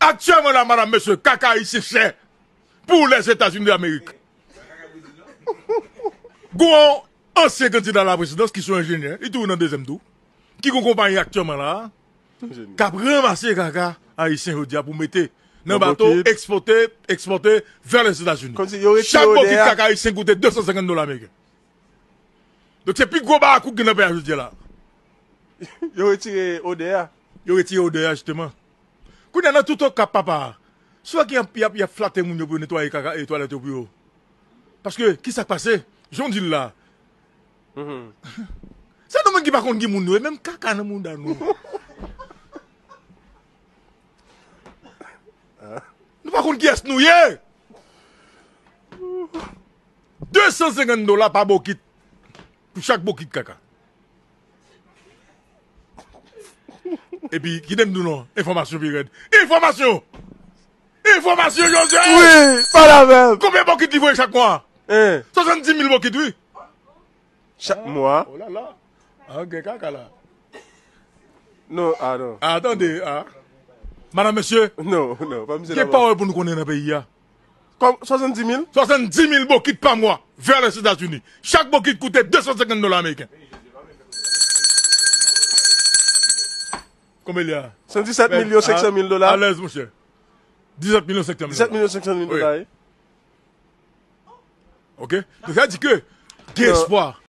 Aktyèman la, madame mèche, kaka yi se chè pou lè Sètasyouni dè Amerik. Gou an, anse kanti dan la presidans ki sou enjènyen, itou yon an dèzèm dou, ki kon kompany aktyèman la, kap remase kaka a yi sè yodja pou metè nan bato eksportè, eksportè, vè lè Sètasyouni. Chak mokit kaka yi sè yodja 250 dola Amerik. Dok se pi kou ba akou ki nan pè yodja la. Yor etire yodja. Yor etire yodja, jistèman. Mwenye nan touton ka papa, swa ki ap yap flaten mwenye pou netwaye kaka e to alet yo pou yo. Paske, ki sa kpase? Jondila. Sa nou men ki pakon ki moun noue, menm kaka nan moun dan noue. Nou pakon ki yas nouye! 200 engen dola pa bokit, pou chak bokit kaka. Et puis, qui donne nous non? Information, pirate. Information! Information, Joseph! Oui, pas la même! Combien de boquettes vous chaque mois? 70 000 boquettes, oui. Chaque mois? Oh là là. Ah, ok, caca là. Non, ah non. Ah, attendez, ah. Madame, monsieur. Non, non, pas monsieur. Quelle parole pour nous connaître dans le pays, là? 70 000? 70 000 boquettes par mois vers les États-Unis. Chaque boquette coûtait 250 dollars américains. Combien il y a 117 ben, millions 500 000 dollars. À l'aise, monsieur. 17 millions 500 000 dollars. 17 millions 500 000 dollars. Ok Donc ça dit que, quel espoir